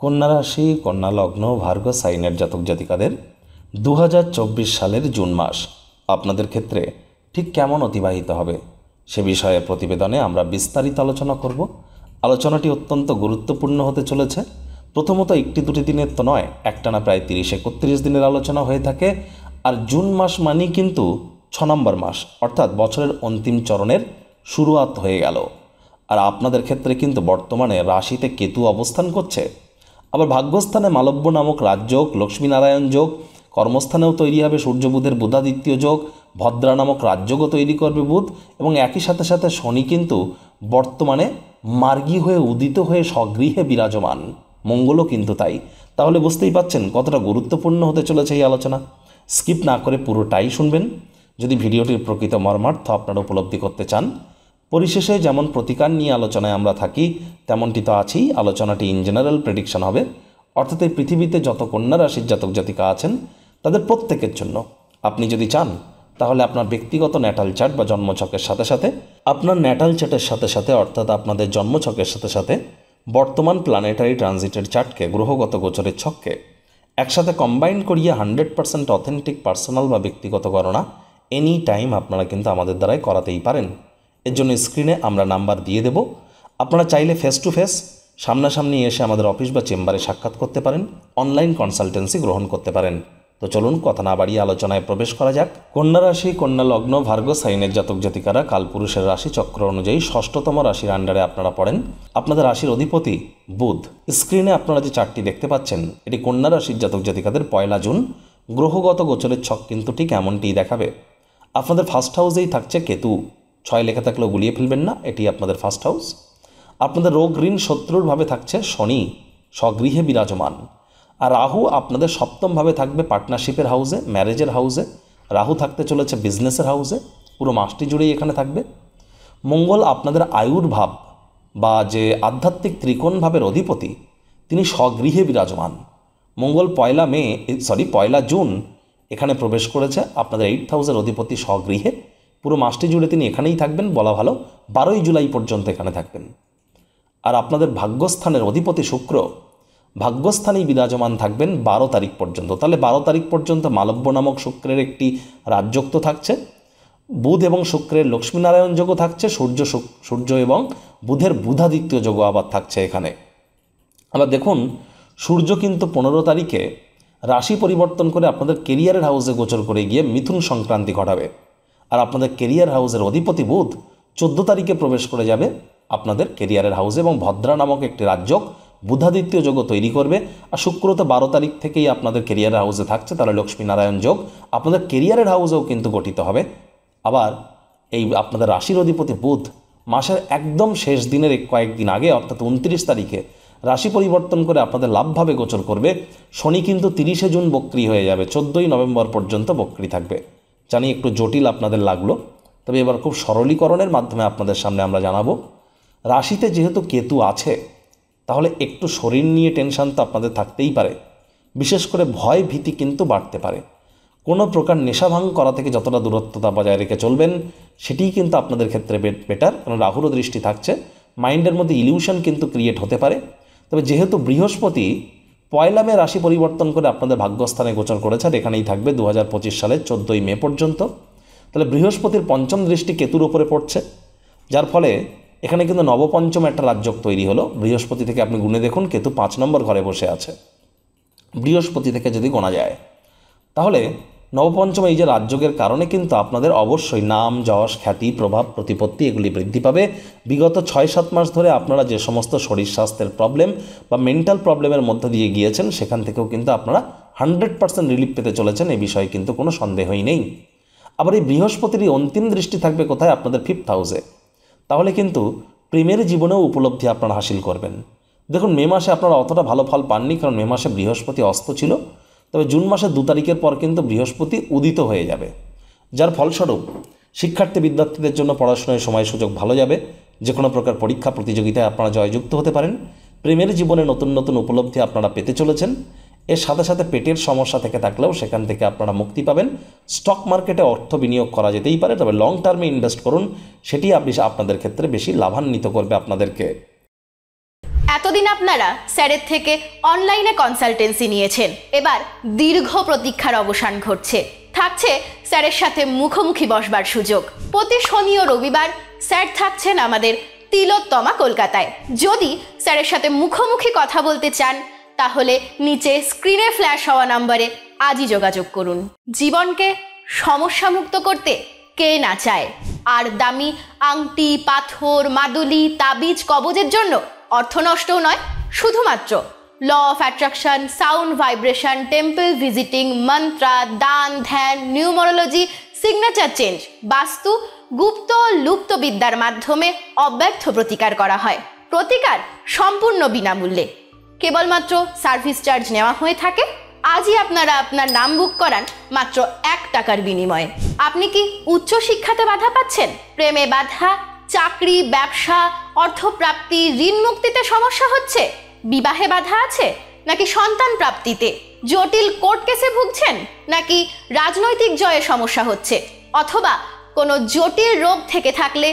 কন্যা রাশি কন্যা লগ্ন ভার্গ সাইনের জাতক জাতিকাদের দু সালের জুন মাস আপনাদের ক্ষেত্রে ঠিক কেমন অতিবাহিত হবে সে বিষয়ে প্রতিবেদনে আমরা বিস্তারিত আলোচনা করব আলোচনাটি অত্যন্ত গুরুত্বপূর্ণ হতে চলেছে প্রথমত একটি দুটি দিনের তো নয় একটানা প্রায় তিরিশ একত্রিশ দিনের আলোচনা হয়ে থাকে আর জুন মাস মানেই কিন্তু ছ নম্বর মাস অর্থাৎ বছরের অন্তিম চরণের শুরুয়াত হয়ে গেল আর আপনাদের ক্ষেত্রে কিন্তু বর্তমানে রাশিতে কেতু অবস্থান করছে আবার ভাগ্যস্থানে মালব্য নামক রাজযোগ লক্ষ্মীনারায়ণ যোগ কর্মস্থানেও তৈরি হবে সূর্যবুধের বুধাদিত্য যোগ ভদ্রা নামক রাজযোগও তৈরি করবে বুধ এবং একই সাথে সাথে শনি কিন্তু বর্তমানে মার্গী হয়ে উদিত হয়ে স্বগৃহে বিরাজমান মঙ্গলও কিন্তু তাই তাহলে বুঝতেই পাচ্ছেন কতটা গুরুত্বপূর্ণ হতে চলেছে এই আলোচনা স্কিপ না করে পুরোটাই শুনবেন যদি ভিডিওটির প্রকৃত মর্মার্থ আপনারা উপলব্ধি করতে চান পরিশেষে যেমন প্রতিকার নিয়ে আলোচনায় আমরা থাকি তেমনটি তো আছেই আলোচনাটি ইন জেনারেল প্রেডিকশন হবে অর্থাৎ এই পৃথিবীতে যত কন্যা রাশির জাতক জাতিকা আছেন তাদের প্রত্যেকের জন্য আপনি যদি চান তাহলে আপনার ব্যক্তিগত ন্যাটাল চার্ট বা জন্মছকের সাথে সাথে আপনার ন্যাটাল চার্টের সাথে সাথে অর্থাৎ আপনাদের জন্মছকের সাথে সাথে বর্তমান প্ল্যানেটারি ট্রানজিটের চার্টকে গ্রহগত গোচরের ছককে একসাথে কম্বাইন করিয়ে হান্ড্রেড পার্সেন্ট অথেন্টিক পার্সোনাল বা ব্যক্তিগত গণনা এনি টাইম আপনারা কিন্তু আমাদের দ্বারাই করাতেই পারেন এর জন্য স্ক্রিনে আমরা নাম্বার দিয়ে দেব আপনারা চাইলে ফেস টু ফেস সামনাসামনি এসে আমাদের অফিস বা চেম্বারে সাক্ষাৎ করতে পারেন অনলাইন কনসালটেন্সি গ্রহণ করতে পারেন তো চলুন কথা না বাড়িয়ে আলোচনায় প্রবেশ করা যাক কন্যা রাশি কন্যা লগ্ন ভার্গ সাইনের জাতক জাতিকারা কালপুরুষের রাশি চক্র অনুযায়ী ষষ্ঠতম রাশির আন্ডারে আপনারা পড়েন আপনাদের রাশির অধিপতি বুধ স্ক্রিনে আপনারা যে চারটি দেখতে পাচ্ছেন এটি কন্যা রাশির জাতক জাতিকাদের পয়লা জুন গ্রহগত গোচরের ছক কিন্তু ঠিক এমনটিই দেখাবে আপনাদের ফার্স্ট হাউসেই থাকছে কেতু ছয় লেখা থাকলেও গুলিয়ে ফেলবেন না এটি আপনাদের ফার্স্ট হাউস আপনাদের রোগ ঋণ শত্রুরভাবে থাকছে শনি স্বগৃহে বিরাজমান আর রাহু আপনাদের সপ্তমভাবে থাকবে পার্টনারশিপের হাউসে ম্যারেজের হাউসে রাহু থাকতে চলেছে বিজনেসের হাউসে পুরো মাসটি জুড়েই এখানে থাকবে মঙ্গল আপনাদের আয়ুর ভাব বা যে আধ্যাত্মিক ত্রিকোণভাবের অধিপতি তিনি স্বগৃহে বিরাজমান মঙ্গল পয়লা মে সরি পয়লা জুন এখানে প্রবেশ করেছে আপনাদের এইট হাউসের অধিপতি স্বগৃহে পুরো মাসটি জুড়ে তিনি এখানেই থাকবেন বলা ভালো বারোই জুলাই পর্যন্ত এখানে থাকবেন আর আপনাদের ভাগ্যস্থানের অধিপতি শুক্র ভাগ্যস্থানেই বিরাজমান থাকবেন বারো তারিখ পর্যন্ত তাহলে বারো তারিখ পর্যন্ত মালব্য নামক শুক্রের একটি রাজযোগ তো থাকছে বুধ এবং শুক্রের লক্ষ্মীনারায়ণ যোগও থাকছে সূর্য সূর্য এবং বুধের বুধাদিত্য যোগও আবার থাকছে এখানে আবার দেখুন সূর্য কিন্তু পনেরো তারিখে রাশি পরিবর্তন করে আপনাদের কেরিয়ারের হাউসে গোচর করে গিয়ে মিথুন সংক্রান্তি ঘটাবে আর আপনাদের কেরিয়ার হাউসের অধিপতি বুধ চোদ্দো তারিখে প্রবেশ করে যাবে আপনাদের কেরিয়ারের হাউসে এবং ভদ্রা নামক একটি রাজ্যক বুধাদিত্য যোগও তৈরি করবে আর শুক্র তো বারো তারিখ থেকেই আপনাদের কেরিয়ারের হাউসে থাকছে তাহলে লক্ষ্মীনারায়ণ যোগ আপনাদের কেরিয়ারের হাউসেও কিন্তু গঠিত হবে আবার এই আপনাদের রাশির অধিপতি বুধ মাসের একদম শেষ দিনের কয়েকদিন আগে অর্থাৎ উনত্রিশ তারিখে রাশি পরিবর্তন করে আপনাদের লাভভাবে গোচর করবে শনি কিন্তু তিরিশে জুন বক্রি হয়ে যাবে চোদ্দোই নভেম্বর পর্যন্ত বক্রি থাকবে জানি একটু জটিল আপনাদের লাগলো তবে এবার খুব সরলীকরণের মাধ্যমে আপনাদের সামনে আমরা জানাবো রাশিতে যেহেতু কেতু আছে তাহলে একটু শরীর নিয়ে টেনশান তো আপনাদের থাকতেই পারে বিশেষ করে ভয় ভীতি কিন্তু বাড়তে পারে কোনো প্রকার নেশাভাঙ্গ করা থেকে যতটা দূরত্বতা বজায় রেখে চলবেন সেটিই কিন্তু আপনাদের ক্ষেত্রে বেটার কারণ রাহুরও দৃষ্টি থাকছে মাইন্ডের মধ্যে ইলিউশন কিন্তু ক্রিয়েট হতে পারে তবে যেহেতু বৃহস্পতি পয়লা মে রাশি পরিবর্তন করে আপনাদের ভাগ্যস্থানে গোচর করেছে এখানেই থাকবে দু হাজার সালের চোদ্দোই মে পর্যন্ত তাহলে বৃহস্পতির পঞ্চম দৃষ্টি কেতুর উপরে পড়ছে যার ফলে এখানে কিন্তু নবপঞ্চম একটা রাজ্যক তৈরি হলো বৃহস্পতি থেকে আপনি গুনে দেখুন কেতু পাঁচ নম্বর ঘরে বসে আছে বৃহস্পতি থেকে যদি গোনা যায় তাহলে নবপঞ্চম এই যে রাজযোগের কারণে কিন্তু আপনাদের অবশ্যই নাম যশ খ্যাতি প্রভাব প্রতিপত্তি এগুলি বৃদ্ধি পাবে বিগত ছয় সাত মাস ধরে আপনারা যে সমস্ত শরীর স্বাস্থ্যের প্রবলেম বা মেন্টাল প্রবলেমের মধ্যে দিয়ে গিয়েছেন সেখান থেকেও কিন্তু আপনারা হান্ড্রেড পার্সেন্ট রিলিফ পেতে চলেছেন এ বিষয়ে কিন্তু কোনো সন্দেহই নেই আবার এই বৃহস্পতিরই অন্তিম দৃষ্টি থাকবে কোথায় আপনাদের ফিফথ হাউসে তাহলে কিন্তু প্রেমের জীবনেও উপলব্ধি আপনারা হাসিল করবেন দেখুন মে মাসে আপনারা অতটা ভালো ফল পাননি কারণ মে মাসে বৃহস্পতি অস্ত ছিল তবে জুন মাসের দু তারিখের পর কিন্তু বৃহস্পতি উদিত হয়ে যাবে যার ফলস্বরূপ শিক্ষার্থী বিদ্যার্থীদের জন্য পড়াশোনায় সময় সুযোগ ভালো যাবে যে কোনো প্রকার পরীক্ষা প্রতিযোগিতায় আপনারা জয়যুক্ত হতে পারেন প্রেমের জীবনে নতুন নতুন উপলব্ধি আপনারা পেতে চলেছেন এর সাথে সাথে পেটের সমস্যা থেকে থাকলেও সেখান থেকে আপনারা মুক্তি পাবেন স্টক মার্কেটে অর্থ বিনিয়োগ করা যেতেই পারে তবে লং টার্মে ইনভেস্ট করুন সেটি আপনি আপনাদের ক্ষেত্রে বেশি লাভান্বিত করবে আপনাদেরকে এতদিন আপনারা স্যারের থেকে অনলাইনে কনসালটেন্সি নিয়েছেন এবার দীর্ঘ প্রতীক্ষার অবসান ঘটছে থাকছে স্যারের সাথে মুখোমুখি বসবার সুযোগ প্রতি শনি ও রবিবার স্যার থাকছেন আমাদের তিলোত্তমা কলকাতায় যদি স্যারের সাথে মুখোমুখি কথা বলতে চান তাহলে নিচে স্ক্রিনে ফ্ল্যাশ হওয়া নাম্বারে আজই যোগাযোগ করুন জীবনকে সমস্যামুক্ত করতে কে না চায় আর দামি আংটি পাথর মাদুলি তাবিজ কবজের জন্য অর্থ নষ্টও নয় শুধুমাত্র law of attraction sound vibration temple visiting mantra দান ধ্যান নিউমোরোলজি সিগনেচার চেঞ্জ বাস্তু গুপ্ত লুপ্ত বিদ্যার মাধ্যমে অব্যর্থ প্রতিকার করা হয় প্রতিকার সম্পূর্ণ বিনামূল্যে কেবলমাত্র সার্ভিস চার্জ নেওয়া হয়ে থাকে আজই আপনারা আপনার নাম বুক করান মাত্র এক টাকার বিনিময়ে আপনি কি উচ্চশিক্ষাতে বাধা পাচ্ছেন প্রেমে বাধা চাকরি ব্যবসা অর্থপ্রাপ্তি ঋণ মুক্তিতে সমস্যা হচ্ছে বিবাহে বাধা আছে নাকি সন্তান প্রাপ্তিতে জটিল কোর্ট কেসে ভুগছেন নাকি রাজনৈতিক জয়ে সমস্যা হচ্ছে অথবা কোনো জটিল রোগ থেকে থাকলে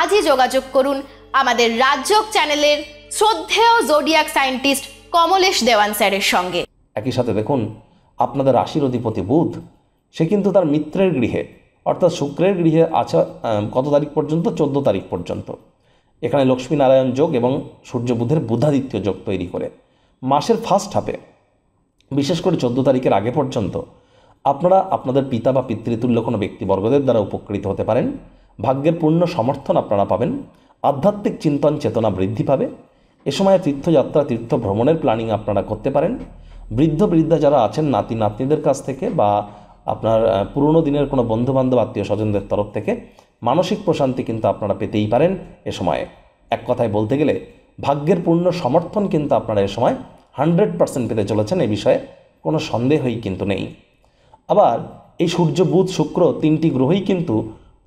আজই যোগাযোগ করুন আমাদের রাজযোগ চ্যানেলের শ্রদ্ধেয় জোডিয়াক সায়েন্টিস্ট কমলেশ দেওয়ান স্যারের সঙ্গে একই সাথে দেখুন আপনাদের রাশির অধিপতি বুধ সে কিন্তু তার মিত্রের গৃহে অর্থাৎ শুক্রের গৃহে আছে কত তারিখ পর্যন্ত চোদ্দ তারিখ পর্যন্ত এখানে লক্ষ্মীনারায়ণ যোগ এবং সূর্য বুধের বুধাদিত্য যোগ তৈরি করে মাসের ফার্স্ট হাফে বিশেষ করে চোদ্দ তারিখের আগে পর্যন্ত আপনারা আপনাদের পিতা বা পিতৃতুল্য কোনো ব্যক্তিবর্গদের দ্বারা উপকৃত হতে পারেন ভাগ্যের পূর্ণ সমর্থন আপনারা পাবেন আধ্যাত্মিক চিন্তন চেতনা বৃদ্ধি পাবে এ সময় তীর্থযাত্রা তীর্থ ভ্রমণের প্ল্যানিং আপনারা করতে পারেন বৃদ্ধ বৃদ্ধা যারা আছেন নাতি নাতনিদের কাছ থেকে বা আপনার পুরনো দিনের কোনো বন্ধুবান্ধব আত্মীয় স্বজনদের তরফ থেকে মানসিক প্রশান্তি কিন্তু আপনারা পেতেই পারেন এ সময়ে এক কথায় বলতে গেলে ভাগ্যের পূর্ণ সমর্থন কিন্তু আপনারা এ সময় হান্ড্রেড পার্সেন্ট পেতে চলেছেন এ বিষয়ে কোনো সন্দেহই কিন্তু নেই আবার এই সূর্য বুধ শুক্র তিনটি গ্রহই কিন্তু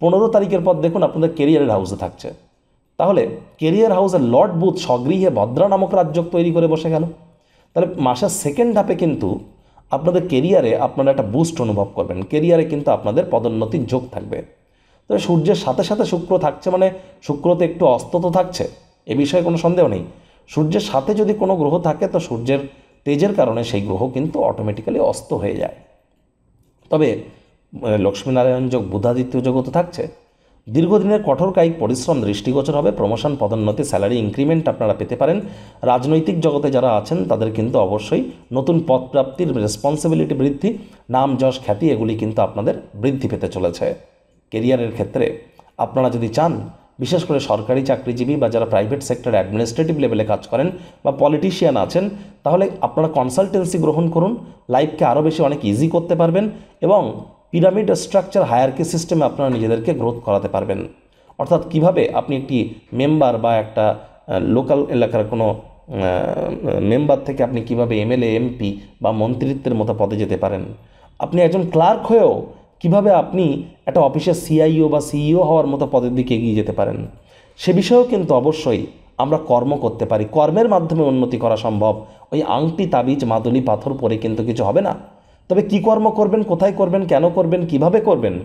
পনেরো তারিখের পর দেখুন আপনাদের কেরিয়ারের হাউসে থাকছে তাহলে কেরিয়ার হাউসের লর্ড বুথ স্বগৃহে ভদ্রা নামক রাজ্য তৈরি করে বসে গেল তাহলে মাসের সেকেন্ড হাফে কিন্তু আপনাদের কেরিয়ারে আপনারা একটা বুস্ট অনুভব করবেন কেরিয়ারে কিন্তু আপনাদের পদোন্নতির যোগ থাকবে তবে সূর্যের সাথে সাথে শুক্র থাকছে মানে শুক্রতে একটু অস্ত তো থাকছে এ বিষয়ে কোনো সন্দেহ নেই সূর্যের সাথে যদি কোনো গ্রহ থাকে তো সূর্যের তেজের কারণে সেই গ্রহ কিন্তু অটোমেটিক্যালি অস্ত হয়ে যায় তবে লক্ষ্মীনারায়ণ যোগ বুধাদিত্য যোগও তো থাকছে দীর্ঘদিনের কঠোর কায়িক পরিশ্রম দৃষ্টিগোচর হবে প্রমোশন পদোন্নতি স্যালারি ইনক্রিমেন্ট আপনারা পেতে পারেন রাজনৈতিক জগতে যারা আছেন তাদের কিন্তু অবশ্যই নতুন পদ প্রাপ্তির রেসপন্সিবিলিটি বৃদ্ধি নাম যশ খ্যাতি এগুলি কিন্তু আপনাদের বৃদ্ধি পেতে চলেছে কেরিয়ারের ক্ষেত্রে আপনারা যদি চান বিশেষ করে সরকারি চাকরিজীবী বা যারা প্রাইভেট সেক্টর অ্যাডমিনিস্ট্রেটিভ লেভেলে কাজ করেন বা পলিটিশিয়ান আছেন তাহলে আপনারা কনসালটেন্সি গ্রহণ করুন লাইফকে আরও বেশি অনেক ইজি করতে পারবেন এবং পিরামিড স্ট্রাকচার হায়ারকি সিস্টেমে আপনারা নিজেদেরকে গ্রোথ করাতে পারবেন অর্থাৎ কিভাবে আপনি একটি মেম্বার বা একটা লোকাল এলাকার কোনো মেম্বার থেকে আপনি কিভাবে এমএলএ এমপি বা মন্ত্রিত্বের মতো পদে যেতে পারেন আপনি একজন ক্লার্ক হয়েও কিভাবে আপনি একটা অফিসের সিআইও বা সিইও হওয়ার মতো পদের দিকে এগিয়ে যেতে পারেন সে বিষয়েও কিন্তু অবশ্যই আমরা কর্ম করতে পারি কর্মের মাধ্যমে উন্নতি করা সম্ভব ওই আংটি তাবিজ মাদুলি পাথর পরে কিন্তু কিছু হবে না তবে কি কর্ম করবেন কোথায় করবেন কেন করবেন কিভাবে করবেন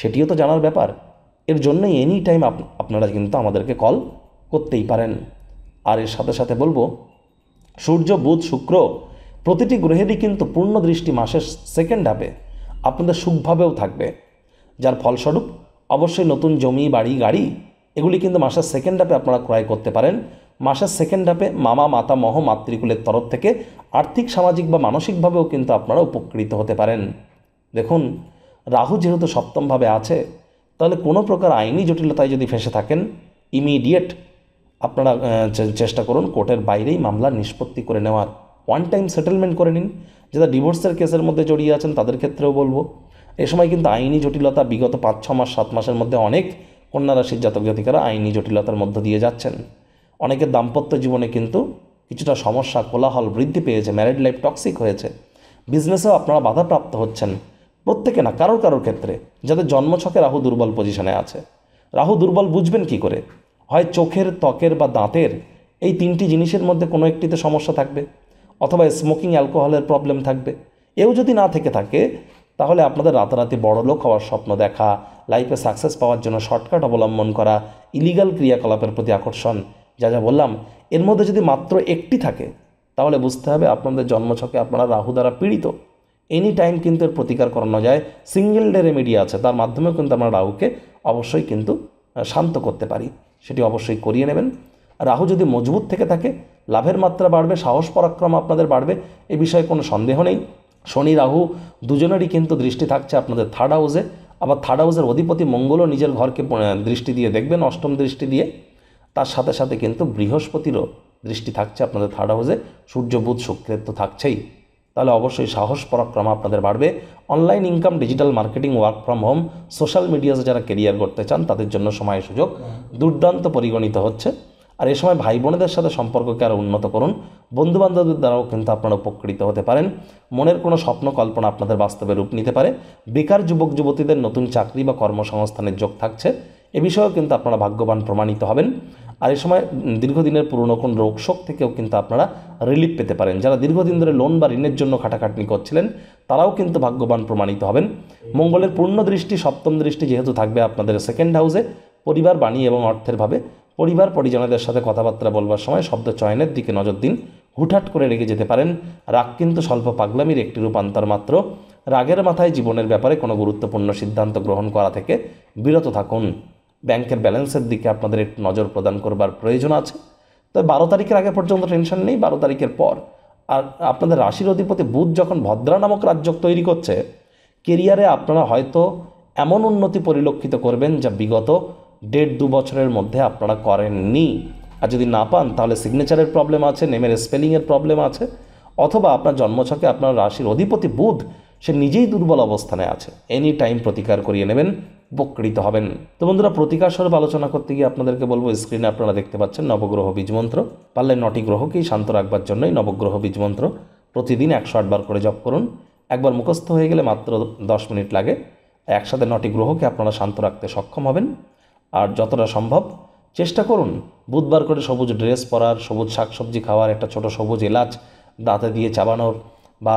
সেটিও তো জানার ব্যাপার এর জন্যই এনি টাইম আপনারা কিন্তু আমাদেরকে কল করতেই পারেন আর এর সাথে সাথে বলবো সূর্য বুধ শুক্র প্রতিটি গ্রহেরই কিন্তু পূর্ণ দৃষ্টি মাসের সেকেন্ড হাফে আপনাদের সুখভাবেও থাকবে যার ফলস্বরূপ অবশ্যই নতুন জমি বাড়ি গাড়ি এগুলি কিন্তু মাসের সেকেন্ড হাফে আপনারা ক্রয় করতে পারেন মাসের সেকেন্ড হাফে মামা মাতামহ মাতৃকুলের তরফ থেকে আর্থিক সামাজিক বা মানসিকভাবেও কিন্তু আপনারা উপকৃত হতে পারেন দেখুন রাহু যেহেতু সপ্তমভাবে আছে তাহলে কোনো প্রকার আইনি জটিলতায় যদি ফেসে থাকেন ইমিডিয়েট আপনারা চেষ্টা করুন কোর্টের বাইরেই মামলা নিষ্পত্তি করে নেওয়ার ওয়ান টাইম সেটেলমেন্ট করে নিন যারা ডিভোর্সের কেসের মধ্যে জড়িয়ে আছেন তাদের ক্ষেত্রেও বলবো এ সময় কিন্তু আইনি জটিলতা বিগত পাঁচ ছ মাস সাত মাসের মধ্যে অনেক কন্যা রাশির জাতক জাতিকারা আইনি জটিলতার মধ্য দিয়ে যাচ্ছেন অনেকের দাম্পত্য জীবনে কিন্তু কিছুটা সমস্যা কোলাহল বৃদ্ধি পেয়েছে ম্যারিড লাইফ টক্সিক হয়েছে বিজনেসেও আপনারা বাধাপ্রাপ্ত হচ্ছেন প্রত্যেকে না কারোর কারোর ক্ষেত্রে যাদের জন্মছকে রাহু দুর্বল পজিশনে আছে রাহু দুর্বল বুঝবেন কি করে হয় চোখের ত্বকের বা দাঁতের এই তিনটি জিনিসের মধ্যে কোনো একটিতে সমস্যা থাকবে অথবা স্মোকিং অ্যালকোহলের প্রবলেম থাকবে এও যদি না থেকে থাকে তাহলে আপনাদের রাতারাতি বড় লোক হওয়ার স্বপ্ন দেখা লাইফে সাকসেস পাওয়ার জন্য শর্টকাট অবলম্বন করা ইলিগাল ক্রিয়াকলাপের প্রতি আকর্ষণ যা যা বললাম এর মধ্যে যদি মাত্র একটি থাকে তাহলে বুঝতে হবে আপনাদের জন্মছকে আপনারা রাহু দ্বারা পীড়িত এনি টাইম কিন্তু এর প্রতিকার করানো যায় সিঙ্গেল ডে রেমেডি আছে তার মাধ্যমেও কিন্তু আমরা রাহুকে অবশ্যই কিন্তু শান্ত করতে পারি সেটি অবশ্যই করিয়ে নেবেন রাহু যদি মজবুত থেকে থাকে লাভের মাত্রা বাড়বে সাহস পরাক্রম আপনাদের বাড়বে এ বিষয়ে কোনো সন্দেহ নেই শনি রাহু দুজনেরই কিন্তু দৃষ্টি থাকছে আপনাদের থার্ড হাউসে আবার থার্ড হাউসের অধিপতি মঙ্গলও নিজের ঘরকে দৃষ্টি দিয়ে দেখবেন অষ্টম দৃষ্টি দিয়ে তার সাথে সাথে কিন্তু বৃহস্পতিরও দৃষ্টি থাকছে আপনাদের থার্ড হাউসে সূর্য বুধ শুক্রের তো থাকছেই তাহলে অবশ্যই সাহস পরাক্রম আপনাদের বাড়বে online income digital marketing work from home social মিডিয়াতে যারা কেরিয়ার করতে চান তাদের জন্য সময় সুযোগ দুর্দান্ত পরিগণিত হচ্ছে আর এ সময় ভাই বোনেদের সাথে সম্পর্ককে আরও উন্নত করুন বন্ধুবান্ধবদের দ্বারাও কিন্তু আপনারা উপকৃত হতে পারেন মনের কোনো স্বপ্ন কল্পনা আপনাদের বাস্তবে রূপ নিতে পারে বেকার যুবক যুবতীদের নতুন চাকরি বা কর্মসংস্থানের যোগ থাকছে এ বিষয়েও কিন্তু আপনারা ভাগ্যবান প্রমাণিত হবেন আর এই সময় দীর্ঘদিনের পুরনো কোন রোগশোক থেকেও কিন্তু আপনারা রিলিফ পেতে পারেন যারা দীর্ঘদিন ধরে লোন বা ঋণের জন্য খাটাখাটনি করছিলেন তারাও কিন্তু ভাগ্যবান প্রমাণিত হবেন মঙ্গলের পূর্ণ দৃষ্টি সপ্তম দৃষ্টি যেহেতু থাকবে আপনাদের সেকেন্ড হাউসে পরিবার বাণী এবং অর্থেরভাবে পরিবার পরিজনদের সাথে কথাবার্তা বলবার সময় শব্দ চয়নের দিকে নজর দিন হুটহাট করে রেগে যেতে পারেন রাগ কিন্তু স্বল্প পাগলামির একটি রূপান্তর মাত্র রাগের মাথায় জীবনের ব্যাপারে কোনো গুরুত্বপূর্ণ সিদ্ধান্ত গ্রহণ করা থেকে বিরত থাকুন ব্যাংকের ব্যালেন্সের দিকে আপনাদের একটু নজর প্রদান করবার প্রয়োজন আছে তো বারো তারিখের আগে পর্যন্ত টেনশন নেই বারো তারিখের পর আর আপনাদের রাশির অধিপতি বুধ যখন ভদ্রা নামক রাজ্য তৈরি করছে কেরিয়ারে আপনারা হয়তো এমন উন্নতি পরিলক্ষিত করবেন যা বিগত দেড় দু বছরের মধ্যে আপনারা করেননি আর যদি না পান তাহলে সিগনেচারের প্রবলেম আছে নেমের স্পেলিংয়ের প্রবলেম আছে অথবা আপনার জন্মছকে আপনার রাশির অধিপতি বুধ সে নিজেই দুর্বল অবস্থানে আছে এনি টাইম প্রতিকার করিয়ে নেবেন উপকৃত হবেন তো বন্ধুরা প্রতিকার স্বরূপ আলোচনা করতে গিয়ে আপনাদেরকে বলবো স্ক্রিনে আপনারা দেখতে পাচ্ছেন নবগ্রহ বীজমন্ত্র পারলে নটি গ্রহকেই শান্ত রাখবার জন্যই নবগ্রহ বীজমন্ত্র প্রতিদিন একশো আটবার করে জপ করুন একবার মুখস্থ হয়ে গেলে মাত্র দশ মিনিট লাগে একসাথে নটি গ্রহকে আপনারা শান্ত রাখতে সক্ষম হবেন আর যতটা সম্ভব চেষ্টা করুন বুধবার করে সবুজ ড্রেস পরার সবুজ শাকসবজি খাওয়ার একটা ছোট সবুজ এলাচ দাঁতে দিয়ে চাবানোর বা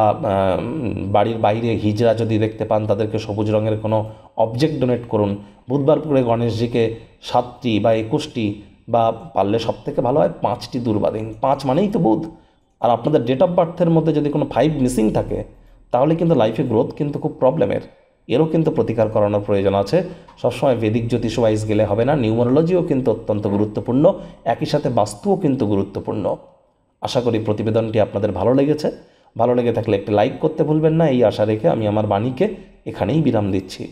বাড়ির বাইরে হিজরা যদি দেখতে পান তাদেরকে সবুজ রঙের কোনো অবজেক্ট ডোনেট করুন বুধবার করে গণেশজিকে সাতটি বা একুশটি বা পারলে সব থেকে ভালো হয় পাঁচটি দুর্বা দিন পাঁচ মানেই তো বুধ আর আপনাদের ডেট অফ বার্থের মধ্যে যদি কোনো ফাইভ মিসিং থাকে তাহলে কিন্তু লাইফে গ্রোথ কিন্তু খুব প্রবলেমের এরও কিন্তু প্রতিকার করানোর প্রয়োজন আছে সবসময় বেদিক জ্যোতিষ ওয়াইজ গেলে হবে না নিউমারোলজিও কিন্তু অত্যন্ত গুরুত্বপূর্ণ একই সাথে বাস্তুও কিন্তু গুরুত্বপূর্ণ আশা করি প্রতিবেদনটি আপনাদের ভালো লেগেছে ভালো লেগে থাকলে একটা লাইক করতে ভুলবেন না এই আশা রেখে আমি আমার বাণীকে এখানেই বিরাম দিচ্ছি